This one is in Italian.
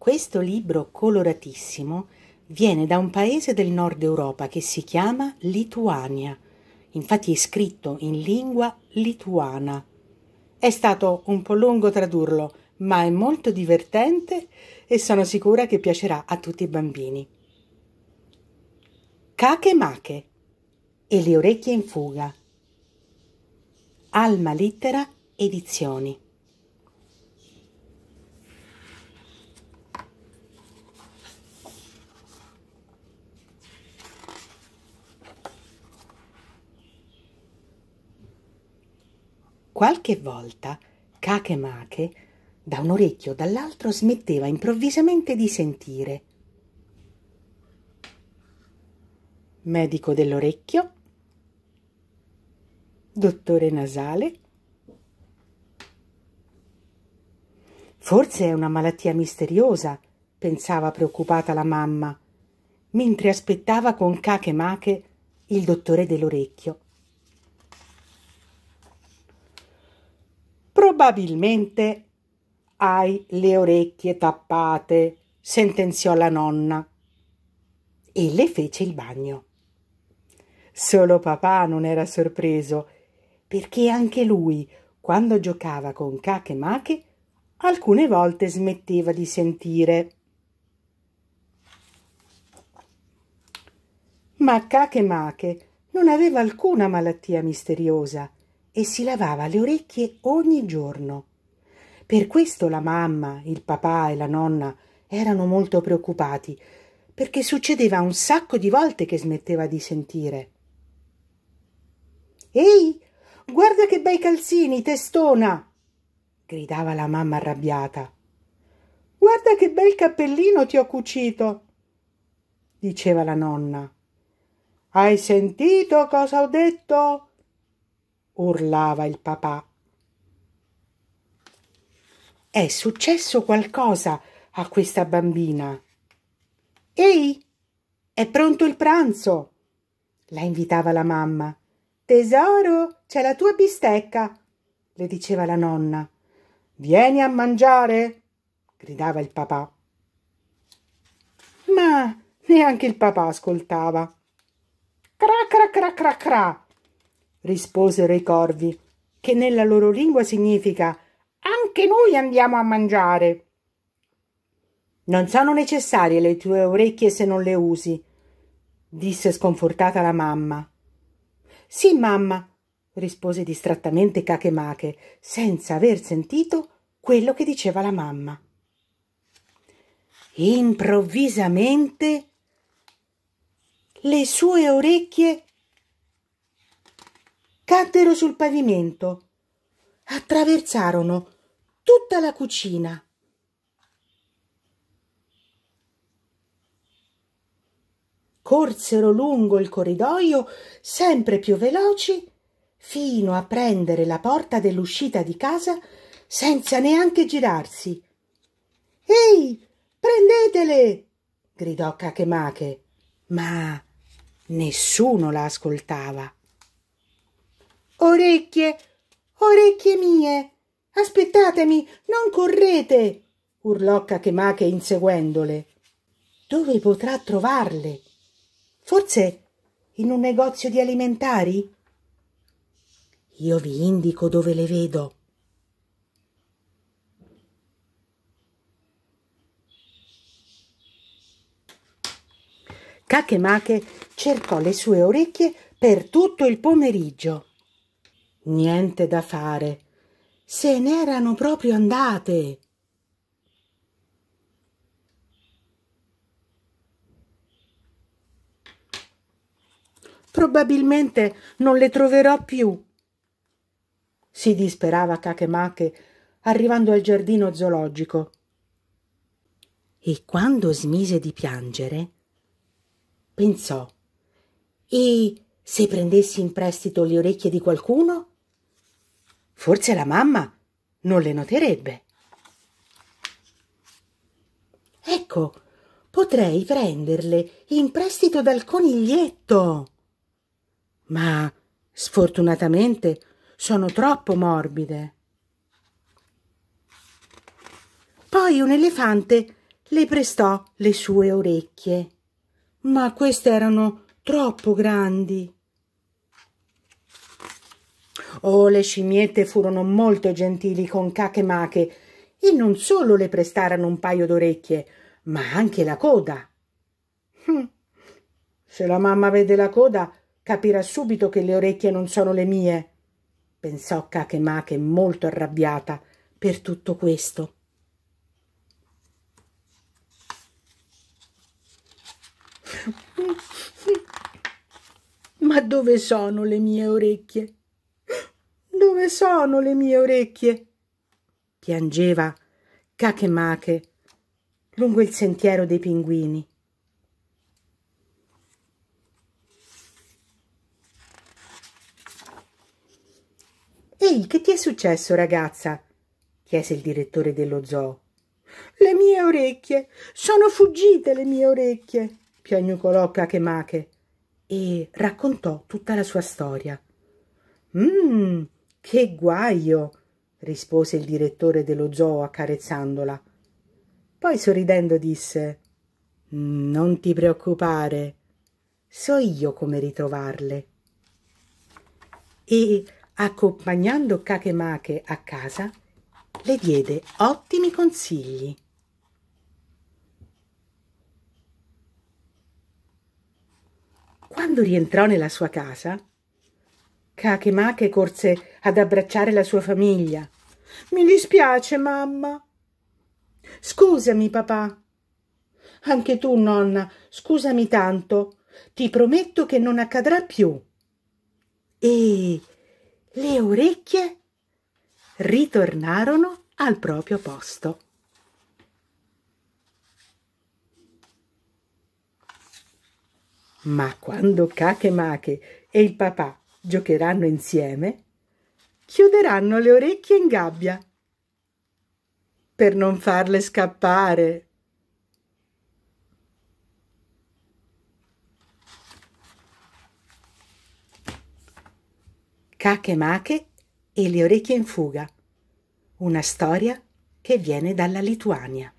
Questo libro coloratissimo viene da un paese del nord Europa che si chiama Lituania. Infatti è scritto in lingua lituana. È stato un po' lungo tradurlo, ma è molto divertente e sono sicura che piacerà a tutti i bambini. Kakemache e le orecchie in fuga. Alma Littera Edizioni. Qualche volta Kakemake, da un orecchio o dall'altro, smetteva improvvisamente di sentire. Medico dell'orecchio, dottore nasale. Forse è una malattia misteriosa, pensava preoccupata la mamma, mentre aspettava con Kakemake il dottore dell'orecchio. Probabilmente hai le orecchie tappate, sentenziò la nonna. E le fece il bagno. Solo papà non era sorpreso, perché anche lui, quando giocava con cacche-mache, alcune volte smetteva di sentire. Ma cacche-mache non aveva alcuna malattia misteriosa e si lavava le orecchie ogni giorno. Per questo la mamma, il papà e la nonna erano molto preoccupati, perché succedeva un sacco di volte che smetteva di sentire. Ehi, guarda che bei calzini, testona! gridava la mamma arrabbiata. Guarda che bel cappellino ti ho cucito, diceva la nonna. Hai sentito cosa ho detto? urlava il papà. È successo qualcosa a questa bambina. Ehi, è pronto il pranzo. La invitava la mamma. Tesoro, c'è la tua bistecca, le diceva la nonna. Vieni a mangiare, gridava il papà. Ma neanche il papà ascoltava. Cra cra cra cra cra risposero i corvi, che nella loro lingua significa anche noi andiamo a mangiare. Non sono necessarie le tue orecchie se non le usi, disse sconfortata la mamma. Sì, mamma, rispose distrattamente Cachemache, senza aver sentito quello che diceva la mamma. Improvvisamente le sue orecchie caddero sul pavimento. Attraversarono tutta la cucina. Corsero lungo il corridoio, sempre più veloci, fino a prendere la porta dell'uscita di casa senza neanche girarsi. Ehi, prendetele! gridò Cachemache, ma nessuno la ascoltava. Orecchie, orecchie mie, aspettatemi, non correte, urlò Cacemache inseguendole. Dove potrà trovarle? Forse in un negozio di alimentari? Io vi indico dove le vedo. Cacemache cercò le sue orecchie per tutto il pomeriggio. Niente da fare. Se n'erano proprio andate. Probabilmente non le troverò più. Si disperava Kakemake arrivando al giardino zoologico. E quando smise di piangere, pensò: E se prendessi in prestito le orecchie di qualcuno? Forse la mamma non le noterebbe. Ecco, potrei prenderle in prestito dal coniglietto. Ma sfortunatamente sono troppo morbide. Poi un elefante le prestò le sue orecchie, ma queste erano troppo grandi. Oh, le scimmiette furono molto gentili con Cacemache e non solo le prestarono un paio d'orecchie, ma anche la coda. Hm. Se la mamma vede la coda, capirà subito che le orecchie non sono le mie, pensò Cacemache molto arrabbiata per tutto questo. Ma dove sono le mie orecchie? dove sono le mie orecchie? Piangeva cacemache lungo il sentiero dei pinguini. Ehi, che ti è successo, ragazza? chiese il direttore dello zoo. Le mie orecchie, sono fuggite le mie orecchie, piagnucolò Cacemache e raccontò tutta la sua storia. Mmm, che guaio! rispose il direttore dello zoo accarezzandola. Poi sorridendo disse mm, Non ti preoccupare, so io come ritrovarle. E accompagnando Kakemache a casa, le diede ottimi consigli. Quando rientrò nella sua casa, Kakemake corse ad abbracciare la sua famiglia. Mi dispiace, mamma. Scusami, papà. Anche tu, nonna, scusami tanto. Ti prometto che non accadrà più. E le orecchie ritornarono al proprio posto. Ma quando Kakemake e il papà giocheranno insieme, chiuderanno le orecchie in gabbia per non farle scappare. Kakemache e le orecchie in fuga. Una storia che viene dalla Lituania.